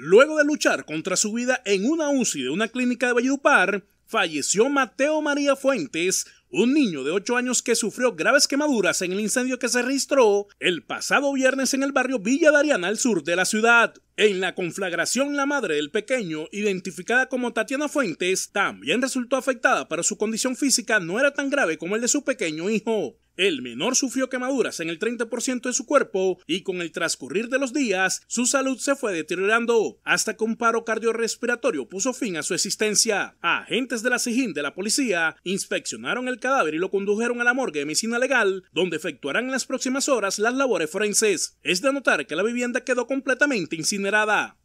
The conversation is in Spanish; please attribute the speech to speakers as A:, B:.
A: Luego de luchar contra su vida en una UCI de una clínica de Valledupar, falleció Mateo María Fuentes, un niño de 8 años que sufrió graves quemaduras en el incendio que se registró el pasado viernes en el barrio Villa Dariana al sur de la ciudad. En la conflagración, la madre del pequeño, identificada como Tatiana Fuentes, también resultó afectada, pero su condición física no era tan grave como el de su pequeño hijo. El menor sufrió quemaduras en el 30% de su cuerpo y con el transcurrir de los días su salud se fue deteriorando hasta que un paro cardiorrespiratorio puso fin a su existencia. Agentes de la SIGIN de la policía inspeccionaron el cadáver y lo condujeron a la morgue de medicina legal donde efectuarán en las próximas horas las labores forenses. Es de notar que la vivienda quedó completamente incinerada.